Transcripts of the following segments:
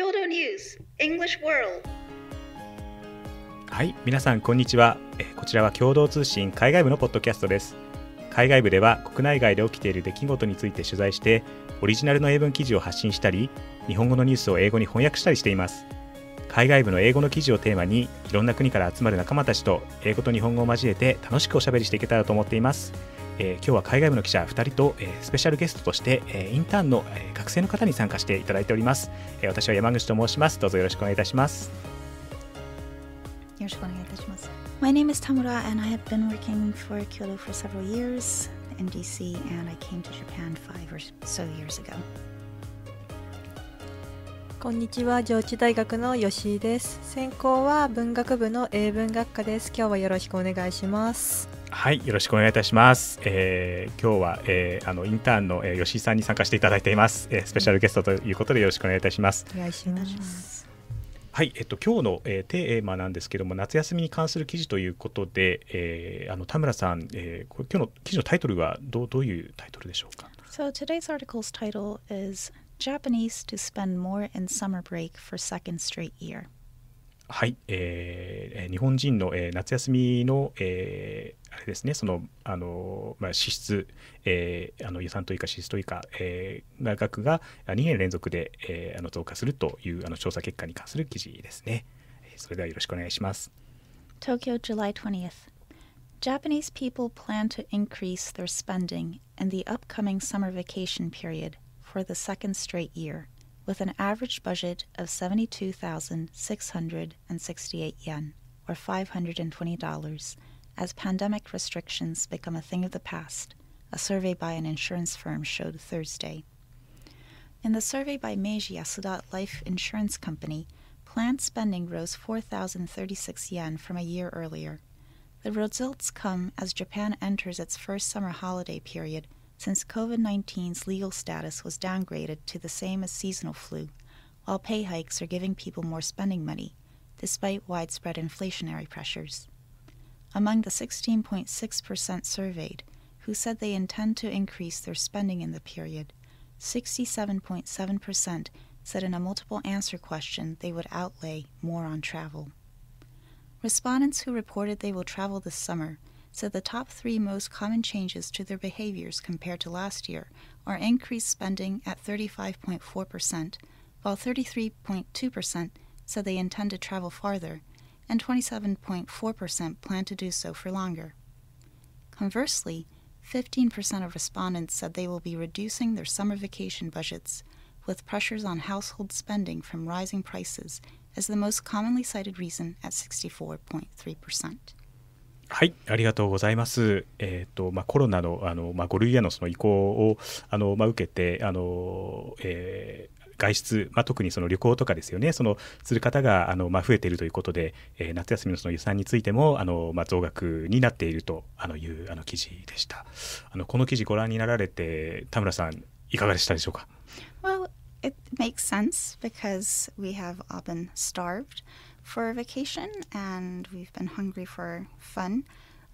郷土ニュース English World はい皆さんこんにちはえこちらは共同通信海外部のポッドキャストです海外部では国内外で起きている出来事について取材してオリジナルの英文記事を発信したり日本語のニュースを英語に翻訳したりしています海外部の英語の記事をテーマにいろんな国から集まる仲間たちと英語と日本語を交えて楽しくおしゃべりしていけたらと思っています。えー、今日は海外部の記者2人と、えー、スペシャルゲストとして、えー、インターンの、え学生の方に参加していただいております、え私は山口と申します。どうぞよろしくお願いいたします。よろしくお願いいたします。My name is Tamura and I have been working for Kyoto for several years in DC and I came to Japan five or so years ago. こんにちは上智大学の吉井です専攻は文学部の英文学科です今日はよろしくお願いしますはいよろしくお願いいたします、えー、今日は、えー、あのインターンの、えー、吉井さんに参加していただいています、えー、スペシャルゲストということでよろしくお願いいたしますお願いしますはい、えっと今日の、えー、テーマなんですけども夏休みに関する記事ということで、えー、あの田村さん、えー、これ今日の記事のタイトルはどうどういうタイトルでしょうか So today's article's title is Japanese to spend more in summer break for second straight year. はい、えー、日本人の、えー、夏休みの、えー、あれですね、そのあのまあ支出、えー、あの予算というか支出というか、えー、額が2年連続で、えー、あの増加するというあの調査結果に関する記事ですね。それではよろしくお願いします。Tokyo July 20th. Japanese people plan to increase their spending in the upcoming summer vacation period. for the second straight year, with an average budget of 72,668 yen, or $520, as pandemic restrictions become a thing of the past, a survey by an insurance firm showed Thursday. In the survey by Meiji Yasuda Life Insurance Company, planned spending rose 4,036 yen from a year earlier. The results come as Japan enters its first summer holiday period since COVID 19's legal status was downgraded to the same as seasonal flu, while pay hikes are giving people more spending money, despite widespread inflationary pressures. Among the 16.6% surveyed who said they intend to increase their spending in the period, 67.7% said in a multiple answer question they would outlay more on travel. Respondents who reported they will travel this summer said the top three most common changes to their behaviors compared to last year are increased spending at 35.4%, while 33.2% said they intend to travel farther, and 27.4% plan to do so for longer. Conversely, 15% of respondents said they will be reducing their summer vacation budgets, with pressures on household spending from rising prices as the most commonly cited reason at 64.3%. はい、ありがとうございます。えっ、ー、と、まあ、コロナの、あの、まあ、五類へのその移行を、あの、まあ、受けて、あの、えー、外出、まあ、特にその旅行とかですよね、そのする方があの、まあ、増えているということで、えー、夏休みのその予算についてもあの、まあ、増額になっているとあのいうあの記事でした。あのこの記事、ご覧になられて、田村さん、いかがでしたでしょうか。Well, it makes sense because we have often starved. for a vacation and we've been hungry for fun.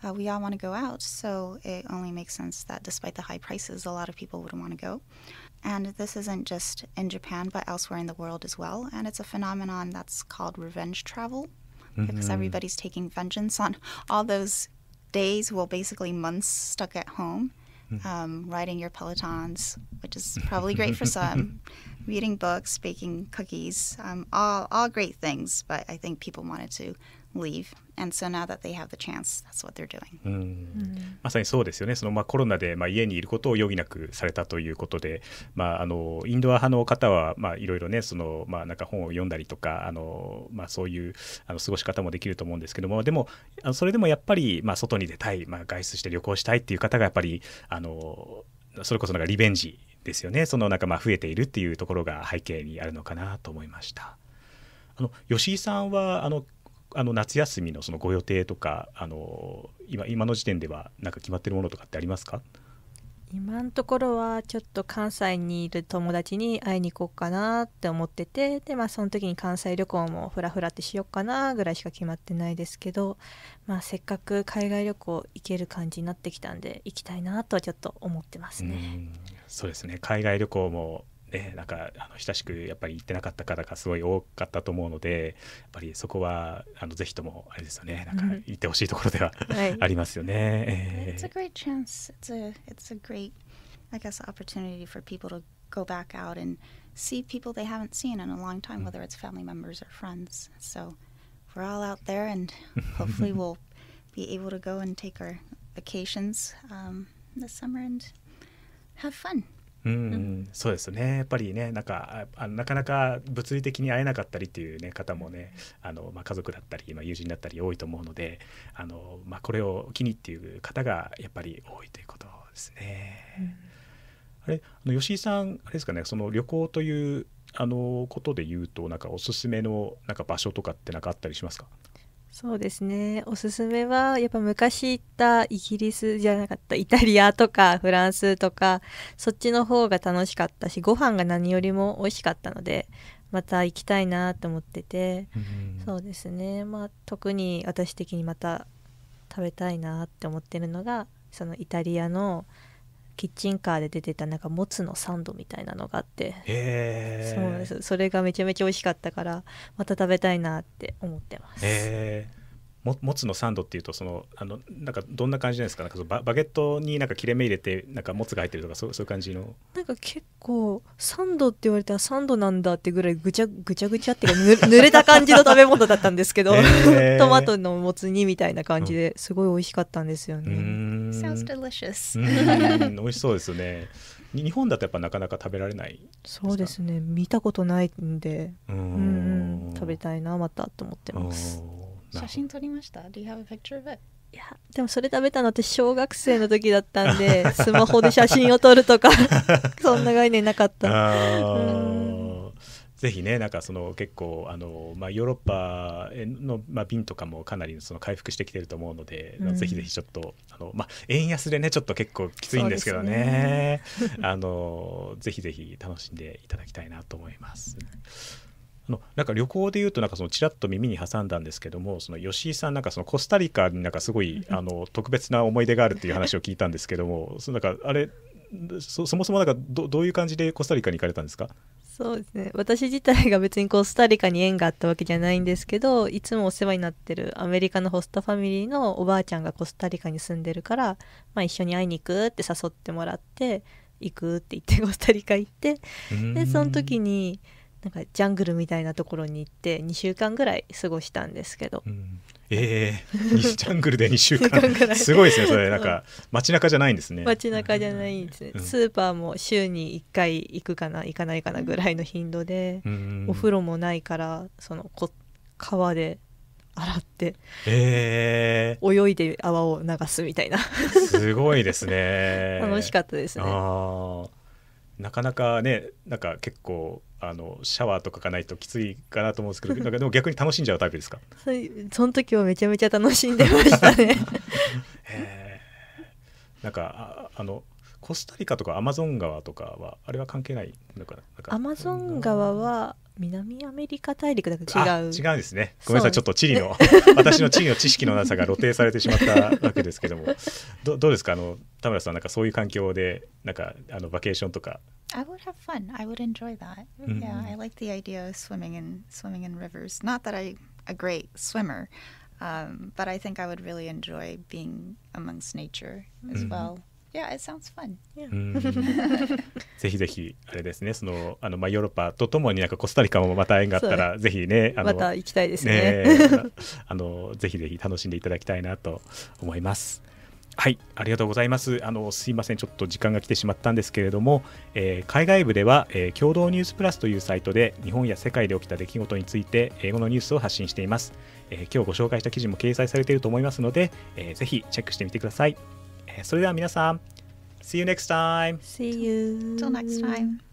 Uh, we all want to go out, so it only makes sense that despite the high prices, a lot of people would want to go. And this isn't just in Japan, but elsewhere in the world as well. And it's a phenomenon that's called revenge travel mm-hmm. because everybody's taking vengeance on all those days, well, basically months stuck at home. Mm-hmm. um, riding your Pelotons, which is probably great for some, reading books, baking cookies, um, all, all great things. But I think people wanted to leave. And so now that they have the chance, that's what they're doing. うん、まさにそうですよね、そのまあ、コロナでまあ家にいることを余儀なくされたということで、まあ、あのインドア派の方はまあいろいろね、そのまあ、なんか本を読んだりとか、あのまあ、そういうあの過ごし方もできると思うんですけども、でも、それでもやっぱり、まあ、外に出たい、まあ、外出して旅行したいっていう方が、やっぱりあのそれこそなんかリベンジですよね、そのなんかまあ増えているっていうところが背景にあるのかなと思いました。あの吉井さんはあのあの夏休みのそのご予定とかあの今今の時点ではなんか決まってるものとかってありますか今のところはちょっと関西にいる友達に会いに行こうかなって思っててでまあその時に関西旅行もふらふらってしようかなぐらいしか決まってないですけど、まあ、せっかく海外旅行行ける感じになってきたんで行きたいなとはちょっと思ってますね。そうですね海外旅行もえー、なんかあの親しくやっぱり行ってなかった方がすごい多かったと思うのでやっぱりそこはあのぜひともあれですよねなんか行ってほしいところでは、ありますよね。It's a great chance. It's a it's a great I guess opportunity for people to go back out and see people they haven't seen in a long time, whether it's family members or friends. So we're all out there, and hopefully we'll be able to go and take our vacations um, this summer and have fun. うん、うん、そうですねやっぱりねなんかあなかなか物理的に会えなかったりっていう、ね、方もねあの、まあ、家族だったり、まあ、友人だったり多いと思うのであの、まあ、これを機にっていう方がやっぱり多いということですね。うん、あれあの吉井さんあれですかねその旅行というあのことで言うとなんかおすすめのなんか場所とかってなんかあったりしますかそうですね。おすすめは、やっぱ昔行ったイギリスじゃなかった、イタリアとかフランスとか、そっちの方が楽しかったし、ご飯が何よりも美味しかったので、また行きたいなと思ってて、うん、そうですね。まあ、特に私的にまた食べたいなって思ってるのが、そのイタリアのキッチンカーで出てたなんかもつのサンドみたいなのがあってそうですそれがめちゃめちゃ美味しかったからまた食べたいなって思ってます。ももつのサンドっていうとそのあのなんかどんな感じなんですかなんかそのババゲットになんか切れ目入れてなんかもつが入ってるとかそうそういう感じのなんか結構サンドって言われたらサンドなんだってぐらいぐちゃぐちゃぐちゃっていうかぬ濡 れた感じの食べ物だったんですけど、トマトのもつ煮みたいな感じですごい美味しかったんですよね。うん Sounds delicious 美味しそうですね日本だとやっぱなかなか食べられないそうですね見たことないんでうん食べたいなまたと思ってます写真撮りました Do you have a picture of it? いやでもそれ食べたのって小学生の時だったんでスマホで写真を撮るとか そんな概念なかった。ぜひねなんかその結構あの、まあ、ヨーロッパの、まあ、便とかもかなりその回復してきてると思うので、うん、ぜひぜひちょっとあの、まあ、円安でねちょっと結構きついんですけどね、ね、あのぜひぜひ楽しんでいただきたいなと思います。あのなんか旅行でいうとなんかそのちらっと耳に挟んだんですけどもその吉井さんなんかそのコスタリカになんかすごいあの特別な思い出があるっていう話を聞いたんですけどもそのなんかあれそもそもなんかどどういう感じでコスタリカに行かれたんですかそうですね私自体が別にコスタリカに縁があったわけじゃないんですけどいつもお世話になってるアメリカのホストファミリーのおばあちゃんがコスタリカに住んでるから、まあ、一緒に会いに行くって誘ってもらって行くって言ってコスタリカ行ってでその時になんかジャングルみたいなところに行って2週間ぐらい過ごしたんですけど、うん、ええー、西ジャングルで2週間すごいですねそれなんか街中じゃないんですね街中じゃないですね、うん、スーパーも週に1回行くかな行かないかなぐらいの頻度で、うん、お風呂もないからそのこ川で洗って、えー、泳いで泡を流すみたいなすごいですね 楽しかったですねなかなかねなんか結構あのシャワーとかがないときついかなと思うんですけどなんかでも逆に楽しんじゃうタイプですかその時はめちゃめちゃ楽しんでましたねなんかあのコスタリカとかアマゾン川とかはあれは関係ないのかなアマゾン川は南アメリカ大陸だけ違う違うんですねごめんなさいちょっと地理の私の地理の知識のなさが露呈されてしまったわけですけどもどどうですかあの田村さんなんかそういう環境でなんかあのバケーションとか I would have fun I would enjoy that yeah I like the idea of swimming in swimming in rivers not that I a great swimmer um, but I think I would really enjoy being amongst nature as well、Yeah, it sounds fun. ぜひぜひあれですね、そのあのまあヨーロッパとともになんかコスタリカもまた縁があったらぜひね、あのまた行きたいですね。ね あのぜひぜひ楽しんでいただきたいなと思います。はい、ありがとうございます。あのすいません、ちょっと時間が来てしまったんですけれども、えー、海外部では、えー、共同ニュースプラスというサイトで日本や世界で起きた出来事について英語のニュースを発信しています。えー、今日ご紹介した記事も掲載されていると思いますので、えー、ぜひチェックしてみてください。それでは皆さん See you next time! See you! Till next time!